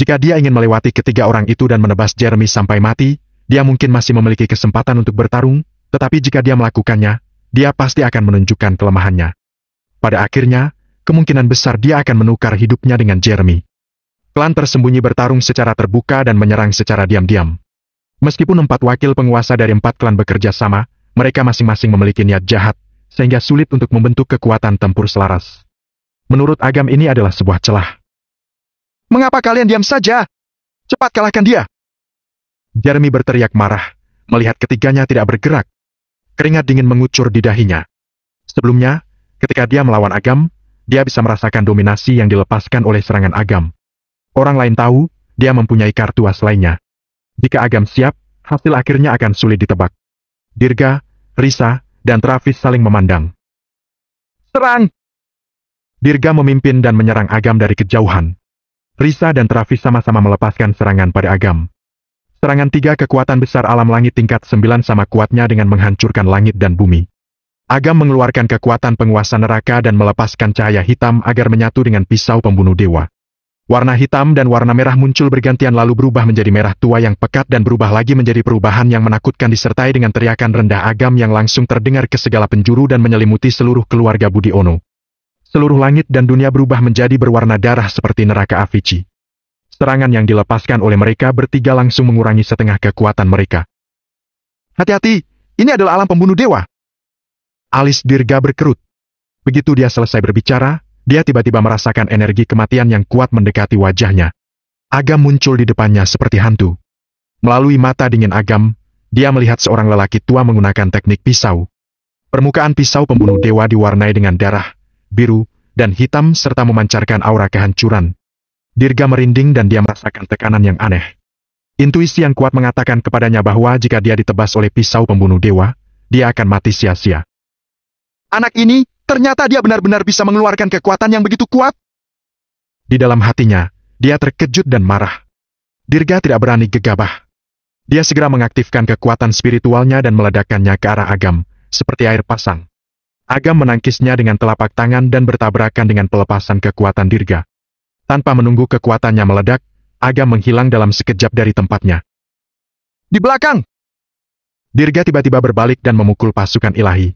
Jika dia ingin melewati ketiga orang itu dan menebas Jeremy sampai mati, dia mungkin masih memiliki kesempatan untuk bertarung, tetapi jika dia melakukannya, dia pasti akan menunjukkan kelemahannya. Pada akhirnya, kemungkinan besar dia akan menukar hidupnya dengan Jeremy klan tersembunyi bertarung secara terbuka dan menyerang secara diam-diam. Meskipun empat wakil penguasa dari empat klan bekerja sama, mereka masing-masing memiliki niat jahat, sehingga sulit untuk membentuk kekuatan tempur selaras. Menurut agam ini adalah sebuah celah. Mengapa kalian diam saja? Cepat kalahkan dia! Jeremy berteriak marah, melihat ketiganya tidak bergerak. Keringat dingin mengucur di dahinya. Sebelumnya, ketika dia melawan agam, dia bisa merasakan dominasi yang dilepaskan oleh serangan agam orang lain tahu, dia mempunyai kartu as lainnya. Jika Agam siap, hasil akhirnya akan sulit ditebak. Dirga, Risa, dan Travis saling memandang. Serang! Dirga memimpin dan menyerang Agam dari kejauhan. Risa dan Travis sama-sama melepaskan serangan pada Agam. Serangan tiga kekuatan besar alam langit tingkat sembilan sama kuatnya dengan menghancurkan langit dan bumi. Agam mengeluarkan kekuatan penguasa neraka dan melepaskan cahaya hitam agar menyatu dengan pisau pembunuh dewa. Warna hitam dan warna merah muncul bergantian lalu berubah menjadi merah tua yang pekat dan berubah lagi menjadi perubahan yang menakutkan disertai dengan teriakan rendah agam yang langsung terdengar ke segala penjuru dan menyelimuti seluruh keluarga Budi Ono. Seluruh langit dan dunia berubah menjadi berwarna darah seperti neraka Avici. Serangan yang dilepaskan oleh mereka bertiga langsung mengurangi setengah kekuatan mereka. Hati-hati, ini adalah alam pembunuh dewa. Alis Dirga berkerut. Begitu dia selesai berbicara, dia tiba-tiba merasakan energi kematian yang kuat mendekati wajahnya. Agam muncul di depannya seperti hantu. Melalui mata dingin Agam, dia melihat seorang lelaki tua menggunakan teknik pisau. Permukaan pisau pembunuh dewa diwarnai dengan darah, biru, dan hitam serta memancarkan aura kehancuran. Dirga merinding dan dia merasakan tekanan yang aneh. Intuisi yang kuat mengatakan kepadanya bahwa jika dia ditebas oleh pisau pembunuh dewa, dia akan mati sia-sia. Anak ini, Ternyata dia benar-benar bisa mengeluarkan kekuatan yang begitu kuat. Di dalam hatinya, dia terkejut dan marah. Dirga tidak berani gegabah. Dia segera mengaktifkan kekuatan spiritualnya dan meledakkannya ke arah Agam, seperti air pasang. Agam menangkisnya dengan telapak tangan dan bertabrakan dengan pelepasan kekuatan Dirga. Tanpa menunggu kekuatannya meledak, Agam menghilang dalam sekejap dari tempatnya. Di belakang! Dirga tiba-tiba berbalik dan memukul pasukan ilahi.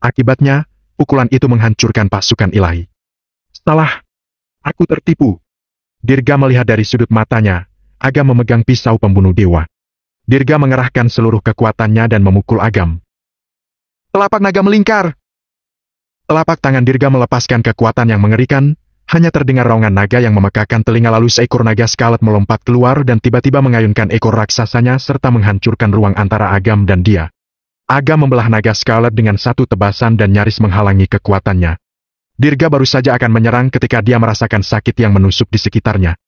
Akibatnya, pukulan itu menghancurkan pasukan ilahi. Salah. Aku tertipu. Dirga melihat dari sudut matanya, Agam memegang pisau pembunuh dewa. Dirga mengerahkan seluruh kekuatannya dan memukul Agam. Telapak naga melingkar. Telapak tangan Dirga melepaskan kekuatan yang mengerikan, hanya terdengar raungan naga yang memekakan telinga lalu seekor naga skalet melompat keluar dan tiba-tiba mengayunkan ekor raksasanya serta menghancurkan ruang antara Agam dan dia. Aga membelah naga Scarlet dengan satu tebasan dan nyaris menghalangi kekuatannya. Dirga baru saja akan menyerang ketika dia merasakan sakit yang menusuk di sekitarnya.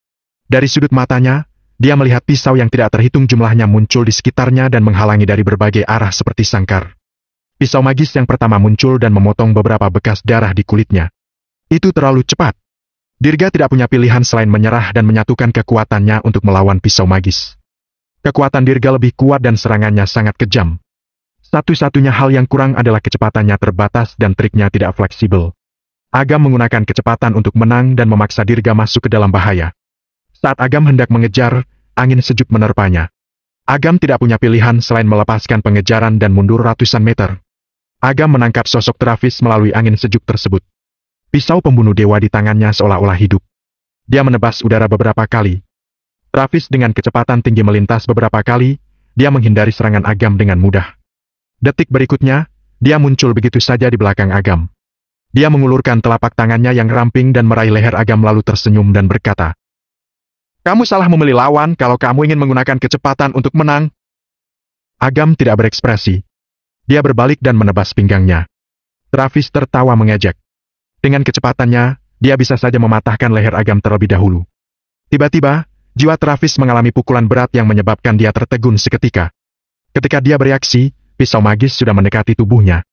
Dari sudut matanya, dia melihat pisau yang tidak terhitung jumlahnya muncul di sekitarnya dan menghalangi dari berbagai arah seperti sangkar. Pisau magis yang pertama muncul dan memotong beberapa bekas darah di kulitnya. Itu terlalu cepat. Dirga tidak punya pilihan selain menyerah dan menyatukan kekuatannya untuk melawan pisau magis. Kekuatan Dirga lebih kuat dan serangannya sangat kejam. Satu-satunya hal yang kurang adalah kecepatannya terbatas dan triknya tidak fleksibel. Agam menggunakan kecepatan untuk menang dan memaksa Dirga masuk ke dalam bahaya. Saat Agam hendak mengejar, angin sejuk menerpanya. Agam tidak punya pilihan selain melepaskan pengejaran dan mundur ratusan meter. Agam menangkap sosok Travis melalui angin sejuk tersebut. Pisau pembunuh dewa di tangannya seolah-olah hidup. Dia menebas udara beberapa kali. Travis dengan kecepatan tinggi melintas beberapa kali, dia menghindari serangan Agam dengan mudah. Detik berikutnya, dia muncul begitu saja di belakang Agam. Dia mengulurkan telapak tangannya yang ramping dan meraih leher Agam lalu tersenyum dan berkata, Kamu salah memilih lawan kalau kamu ingin menggunakan kecepatan untuk menang. Agam tidak berekspresi. Dia berbalik dan menebas pinggangnya. Travis tertawa mengejek. Dengan kecepatannya, dia bisa saja mematahkan leher Agam terlebih dahulu. Tiba-tiba, jiwa Travis mengalami pukulan berat yang menyebabkan dia tertegun seketika. Ketika dia bereaksi, pisau magis sudah mendekati tubuhnya.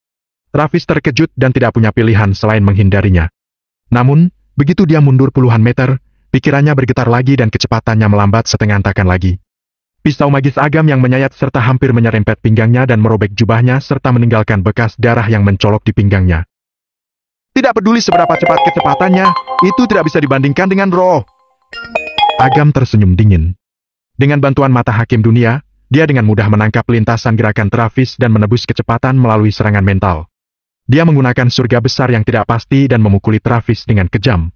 Travis terkejut dan tidak punya pilihan selain menghindarinya. Namun, begitu dia mundur puluhan meter, pikirannya bergetar lagi dan kecepatannya melambat setengah takan lagi. Pisau magis agam yang menyayat serta hampir menyerempet pinggangnya dan merobek jubahnya serta meninggalkan bekas darah yang mencolok di pinggangnya. Tidak peduli seberapa cepat kecepatannya, itu tidak bisa dibandingkan dengan roh. Agam tersenyum dingin. Dengan bantuan mata hakim dunia, dia dengan mudah menangkap lintasan gerakan Travis dan menebus kecepatan melalui serangan mental. Dia menggunakan surga besar yang tidak pasti dan memukuli Travis dengan kejam.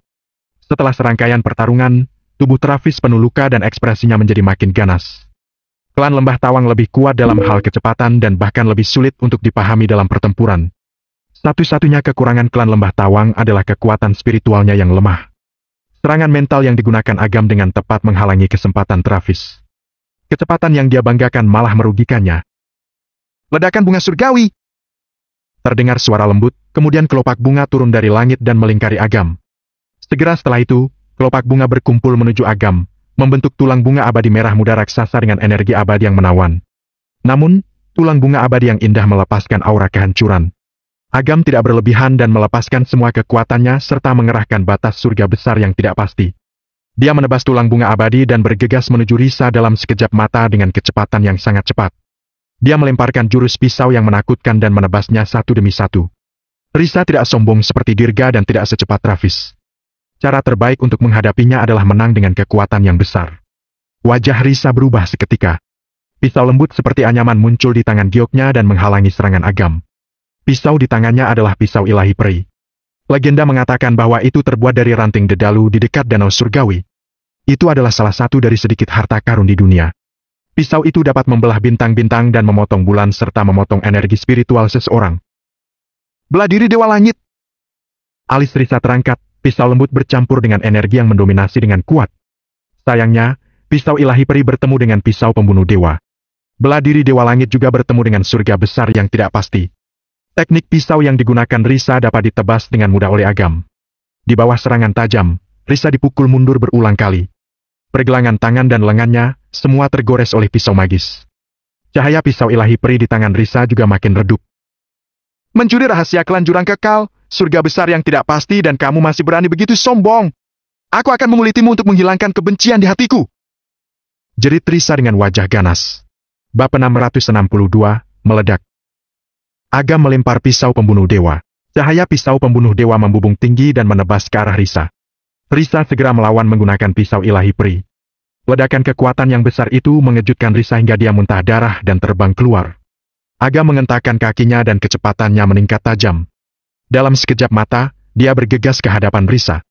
Setelah serangkaian pertarungan, tubuh Travis penuh luka dan ekspresinya menjadi makin ganas. Klan Lembah Tawang lebih kuat dalam hal kecepatan dan bahkan lebih sulit untuk dipahami dalam pertempuran. Satu-satunya kekurangan klan Lembah Tawang adalah kekuatan spiritualnya yang lemah. Serangan mental yang digunakan Agam dengan tepat menghalangi kesempatan Travis kecepatan yang dia banggakan malah merugikannya. Ledakan bunga surgawi! Terdengar suara lembut, kemudian kelopak bunga turun dari langit dan melingkari Agam. Segera setelah itu, kelopak bunga berkumpul menuju Agam, membentuk tulang bunga abadi merah muda raksasa dengan energi abadi yang menawan. Namun, tulang bunga abadi yang indah melepaskan aura kehancuran. Agam tidak berlebihan dan melepaskan semua kekuatannya serta mengerahkan batas surga besar yang tidak pasti. Dia menebas tulang bunga abadi dan bergegas menuju Risa dalam sekejap mata dengan kecepatan yang sangat cepat. Dia melemparkan jurus pisau yang menakutkan dan menebasnya satu demi satu. Risa tidak sombong seperti Dirga dan tidak secepat Travis. Cara terbaik untuk menghadapinya adalah menang dengan kekuatan yang besar. Wajah Risa berubah seketika. Pisau lembut seperti anyaman muncul di tangan gioknya dan menghalangi serangan agam. Pisau di tangannya adalah pisau ilahi peri. Legenda mengatakan bahwa itu terbuat dari ranting dedalu di dekat danau surgawi. Itu adalah salah satu dari sedikit harta karun di dunia. Pisau itu dapat membelah bintang-bintang dan memotong bulan serta memotong energi spiritual seseorang. Beladiri Dewa Langit! Alis Risa terangkat, pisau lembut bercampur dengan energi yang mendominasi dengan kuat. Sayangnya, pisau ilahi peri bertemu dengan pisau pembunuh dewa. Beladiri Dewa Langit juga bertemu dengan surga besar yang tidak pasti. Teknik pisau yang digunakan Risa dapat ditebas dengan mudah oleh Agam. Di bawah serangan tajam, Risa dipukul mundur berulang kali. Pergelangan tangan dan lengannya, semua tergores oleh pisau magis. Cahaya pisau ilahi peri di tangan Risa juga makin redup. Mencuri rahasia klan jurang kekal, surga besar yang tidak pasti dan kamu masih berani begitu sombong. Aku akan mengulitimu untuk menghilangkan kebencian di hatiku. Jerit Risa dengan wajah ganas. Bab 662, meledak. Agam melempar pisau pembunuh dewa. Cahaya pisau pembunuh dewa membubung tinggi dan menebas ke arah Risa. Risa segera melawan menggunakan pisau ilahi peri. Ledakan kekuatan yang besar itu mengejutkan Risa hingga dia muntah darah dan terbang keluar. Aga mengentakkan kakinya dan kecepatannya meningkat tajam. Dalam sekejap mata, dia bergegas ke hadapan Risa.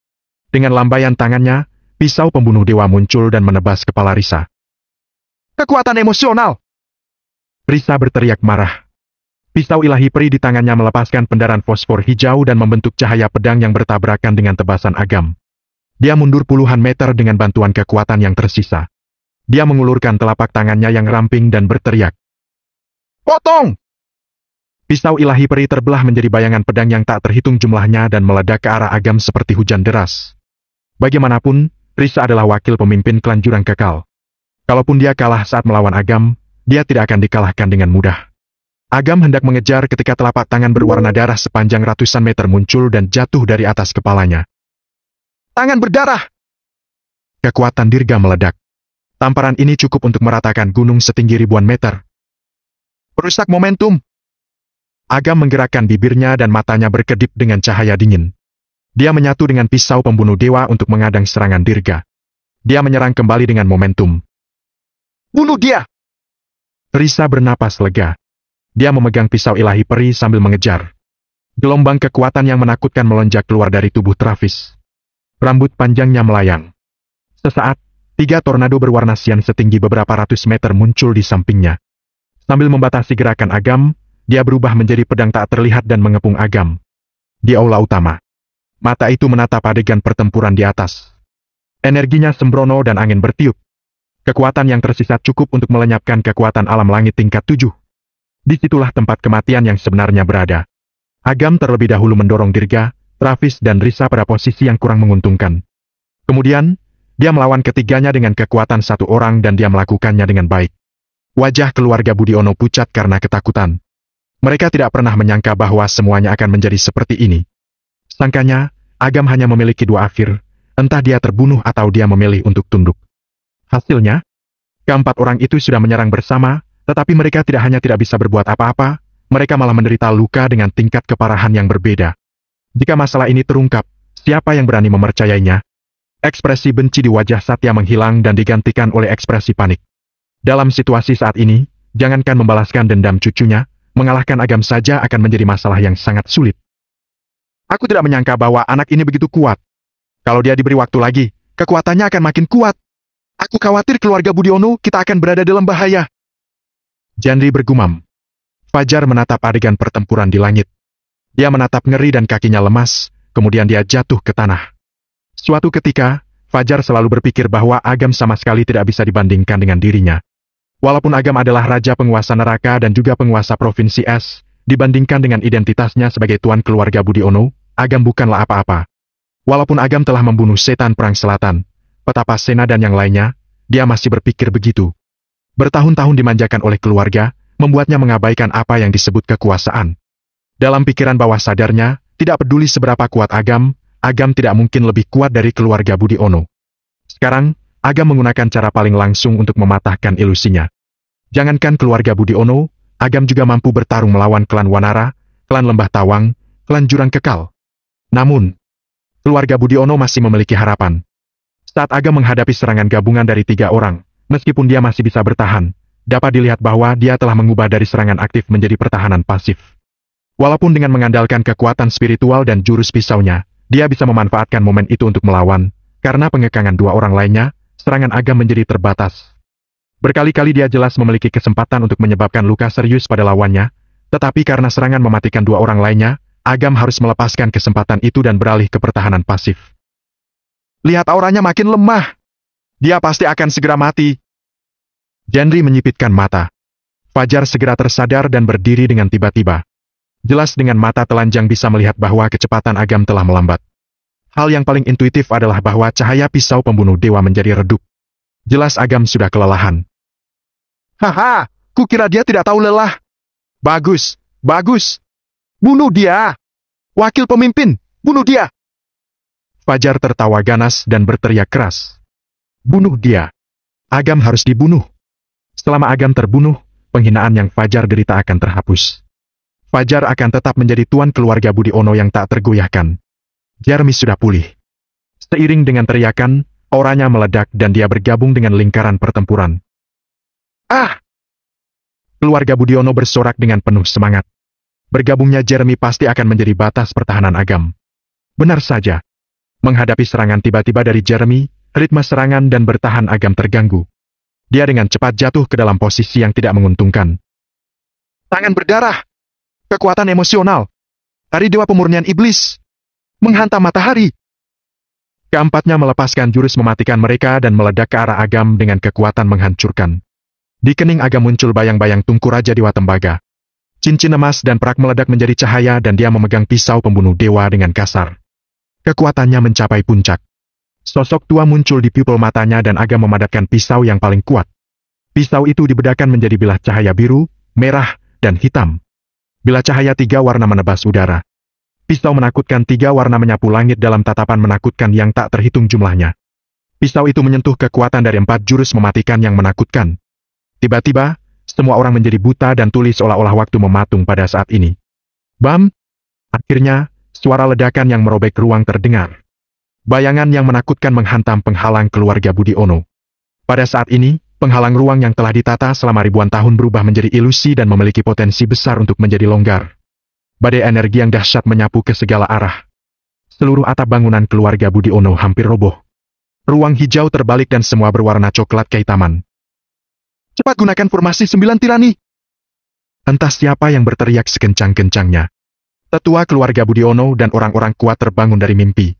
Dengan lambaian tangannya, pisau pembunuh dewa muncul dan menebas kepala Risa. Kekuatan emosional! Risa berteriak marah Pisau ilahi peri di tangannya melepaskan pendaran fosfor hijau dan membentuk cahaya pedang yang bertabrakan dengan tebasan agam. Dia mundur puluhan meter dengan bantuan kekuatan yang tersisa. Dia mengulurkan telapak tangannya yang ramping dan berteriak. Potong! Pisau ilahi peri terbelah menjadi bayangan pedang yang tak terhitung jumlahnya dan meledak ke arah agam seperti hujan deras. Bagaimanapun, Risa adalah wakil pemimpin klan Jurang Kekal. Kalaupun dia kalah saat melawan agam, dia tidak akan dikalahkan dengan mudah. Agam hendak mengejar ketika telapak tangan berwarna darah sepanjang ratusan meter muncul dan jatuh dari atas kepalanya. Tangan berdarah! Kekuatan dirga meledak. Tamparan ini cukup untuk meratakan gunung setinggi ribuan meter. Perusak momentum! Agam menggerakkan bibirnya dan matanya berkedip dengan cahaya dingin. Dia menyatu dengan pisau pembunuh dewa untuk mengadang serangan dirga. Dia menyerang kembali dengan momentum. Bunuh dia! Risa bernapas lega. Dia memegang pisau ilahi peri sambil mengejar. Gelombang kekuatan yang menakutkan melonjak keluar dari tubuh Travis. Rambut panjangnya melayang. Sesaat, tiga tornado berwarna sian setinggi beberapa ratus meter muncul di sampingnya. Sambil membatasi gerakan Agam, dia berubah menjadi pedang tak terlihat dan mengepung Agam. Di aula utama. Mata itu menatap adegan pertempuran di atas. Energinya sembrono dan angin bertiup. Kekuatan yang tersisa cukup untuk melenyapkan kekuatan alam langit tingkat tujuh disitulah tempat kematian yang sebenarnya berada. Agam terlebih dahulu mendorong Dirga, Travis dan Risa pada posisi yang kurang menguntungkan. Kemudian, dia melawan ketiganya dengan kekuatan satu orang dan dia melakukannya dengan baik. Wajah keluarga Budiono pucat karena ketakutan. Mereka tidak pernah menyangka bahwa semuanya akan menjadi seperti ini. Sangkanya, Agam hanya memiliki dua akhir, entah dia terbunuh atau dia memilih untuk tunduk. Hasilnya, keempat orang itu sudah menyerang bersama, tetapi mereka tidak hanya tidak bisa berbuat apa-apa, mereka malah menderita luka dengan tingkat keparahan yang berbeda. Jika masalah ini terungkap, siapa yang berani memercayainya? Ekspresi benci di wajah Satya menghilang dan digantikan oleh ekspresi panik. Dalam situasi saat ini, jangankan membalaskan dendam cucunya, mengalahkan Agam saja akan menjadi masalah yang sangat sulit. Aku tidak menyangka bahwa anak ini begitu kuat. Kalau dia diberi waktu lagi, kekuatannya akan makin kuat. Aku khawatir keluarga Budiono kita akan berada dalam bahaya. Janri bergumam. Fajar menatap adegan pertempuran di langit. Dia menatap ngeri dan kakinya lemas, kemudian dia jatuh ke tanah. Suatu ketika, Fajar selalu berpikir bahwa Agam sama sekali tidak bisa dibandingkan dengan dirinya. Walaupun Agam adalah raja penguasa neraka dan juga penguasa provinsi S, dibandingkan dengan identitasnya sebagai tuan keluarga Budi Ono, Agam bukanlah apa-apa. Walaupun Agam telah membunuh setan perang selatan, petapa Sena dan yang lainnya, dia masih berpikir begitu bertahun-tahun dimanjakan oleh keluarga, membuatnya mengabaikan apa yang disebut kekuasaan. Dalam pikiran bawah sadarnya, tidak peduli seberapa kuat Agam, Agam tidak mungkin lebih kuat dari keluarga Budi Ono. Sekarang, Agam menggunakan cara paling langsung untuk mematahkan ilusinya. Jangankan keluarga Budi Ono, Agam juga mampu bertarung melawan klan Wanara, klan Lembah Tawang, klan Jurang Kekal. Namun, keluarga Budi Ono masih memiliki harapan. Saat Agam menghadapi serangan gabungan dari tiga orang, Meskipun dia masih bisa bertahan, dapat dilihat bahwa dia telah mengubah dari serangan aktif menjadi pertahanan pasif. Walaupun dengan mengandalkan kekuatan spiritual dan jurus pisaunya, dia bisa memanfaatkan momen itu untuk melawan, karena pengekangan dua orang lainnya, serangan agam menjadi terbatas. Berkali-kali dia jelas memiliki kesempatan untuk menyebabkan luka serius pada lawannya, tetapi karena serangan mematikan dua orang lainnya, Agam harus melepaskan kesempatan itu dan beralih ke pertahanan pasif. Lihat auranya makin lemah, dia pasti akan segera mati. Jandri menyipitkan mata. Fajar segera tersadar dan berdiri dengan tiba-tiba. Jelas dengan mata telanjang bisa melihat bahwa kecepatan Agam telah melambat. Hal yang paling intuitif adalah bahwa cahaya pisau pembunuh dewa menjadi redup. Jelas Agam sudah kelelahan. Haha, kukira dia tidak tahu lelah. Bagus, bagus. Bunuh dia. Wakil pemimpin, bunuh dia. Fajar tertawa ganas dan berteriak keras. Bunuh dia. Agam harus dibunuh. Selama Agam terbunuh, penghinaan yang Fajar derita akan terhapus. Fajar akan tetap menjadi tuan keluarga Budi Ono yang tak tergoyahkan. Jeremy sudah pulih. Seiring dengan teriakan, oranya meledak dan dia bergabung dengan lingkaran pertempuran. Ah! Keluarga Budiono bersorak dengan penuh semangat. Bergabungnya Jeremy pasti akan menjadi batas pertahanan agam. Benar saja. Menghadapi serangan tiba-tiba dari Jeremy, ritme serangan dan bertahan agam terganggu. Dia dengan cepat jatuh ke dalam posisi yang tidak menguntungkan. Tangan berdarah. Kekuatan emosional. Hari Dewa Pemurnian Iblis. Menghantam matahari. Keempatnya melepaskan jurus mematikan mereka dan meledak ke arah agam dengan kekuatan menghancurkan. Di kening agam muncul bayang-bayang tungku Raja Dewa Tembaga. Cincin emas dan perak meledak menjadi cahaya dan dia memegang pisau pembunuh dewa dengan kasar. Kekuatannya mencapai puncak. Sosok tua muncul di pupil matanya dan agak memadatkan pisau yang paling kuat. Pisau itu dibedakan menjadi bilah cahaya biru, merah, dan hitam. Bilah cahaya tiga warna menebas udara. Pisau menakutkan tiga warna menyapu langit dalam tatapan menakutkan yang tak terhitung jumlahnya. Pisau itu menyentuh kekuatan dari empat jurus mematikan yang menakutkan. Tiba-tiba, semua orang menjadi buta dan tulis seolah-olah waktu mematung pada saat ini. Bam! Akhirnya, suara ledakan yang merobek ruang terdengar. Bayangan yang menakutkan menghantam penghalang keluarga Budi Ono. Pada saat ini, penghalang ruang yang telah ditata selama ribuan tahun berubah menjadi ilusi dan memiliki potensi besar untuk menjadi longgar. Badai energi yang dahsyat menyapu ke segala arah. Seluruh atap bangunan keluarga Budi Ono hampir roboh. Ruang hijau terbalik dan semua berwarna coklat kehitaman. Cepat gunakan formasi sembilan tirani! Entah siapa yang berteriak sekencang-kencangnya. Tetua keluarga Budi Ono dan orang-orang kuat terbangun dari mimpi.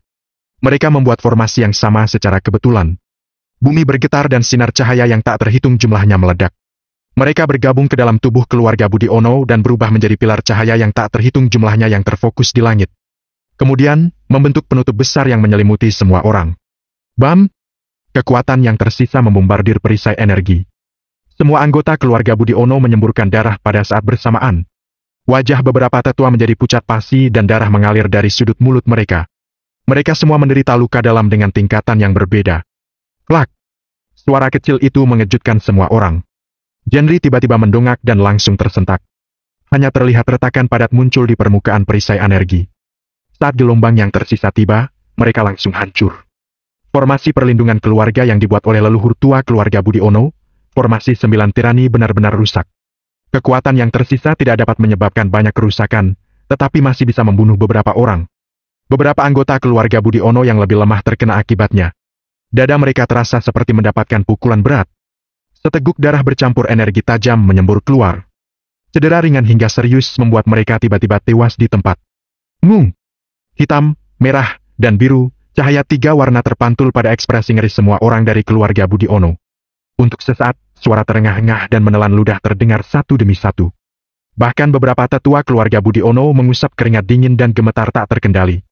Mereka membuat formasi yang sama secara kebetulan. Bumi bergetar dan sinar cahaya yang tak terhitung jumlahnya meledak. Mereka bergabung ke dalam tubuh keluarga Budi Ono dan berubah menjadi pilar cahaya yang tak terhitung jumlahnya yang terfokus di langit. Kemudian, membentuk penutup besar yang menyelimuti semua orang. Bam! Kekuatan yang tersisa membombardir perisai energi. Semua anggota keluarga Budi Ono menyemburkan darah pada saat bersamaan. Wajah beberapa tetua menjadi pucat pasi dan darah mengalir dari sudut mulut mereka. Mereka semua menderita luka dalam dengan tingkatan yang berbeda. Klak! Suara kecil itu mengejutkan semua orang. Jenri tiba-tiba mendongak dan langsung tersentak. Hanya terlihat retakan padat muncul di permukaan perisai energi. Saat gelombang yang tersisa tiba, mereka langsung hancur. Formasi perlindungan keluarga yang dibuat oleh leluhur tua keluarga Budi Ono, formasi sembilan tirani benar-benar rusak. Kekuatan yang tersisa tidak dapat menyebabkan banyak kerusakan, tetapi masih bisa membunuh beberapa orang. Beberapa anggota keluarga Budi Ono yang lebih lemah terkena akibatnya. Dada mereka terasa seperti mendapatkan pukulan berat. Seteguk darah bercampur energi tajam menyembur keluar. Cedera ringan hingga serius membuat mereka tiba-tiba tewas di tempat. Ngung! Hitam, merah, dan biru, cahaya tiga warna terpantul pada ekspresi ngeri semua orang dari keluarga Budi Ono. Untuk sesaat, suara terengah-engah dan menelan ludah terdengar satu demi satu. Bahkan beberapa tetua keluarga Budi Ono mengusap keringat dingin dan gemetar tak terkendali.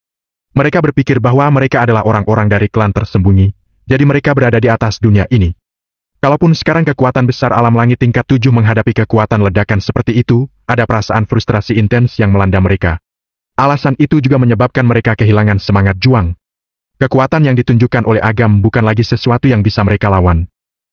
Mereka berpikir bahwa mereka adalah orang-orang dari klan tersembunyi, jadi mereka berada di atas dunia ini. Kalaupun sekarang kekuatan besar alam langit tingkat 7 menghadapi kekuatan ledakan seperti itu, ada perasaan frustrasi intens yang melanda mereka. Alasan itu juga menyebabkan mereka kehilangan semangat juang. Kekuatan yang ditunjukkan oleh Agam bukan lagi sesuatu yang bisa mereka lawan.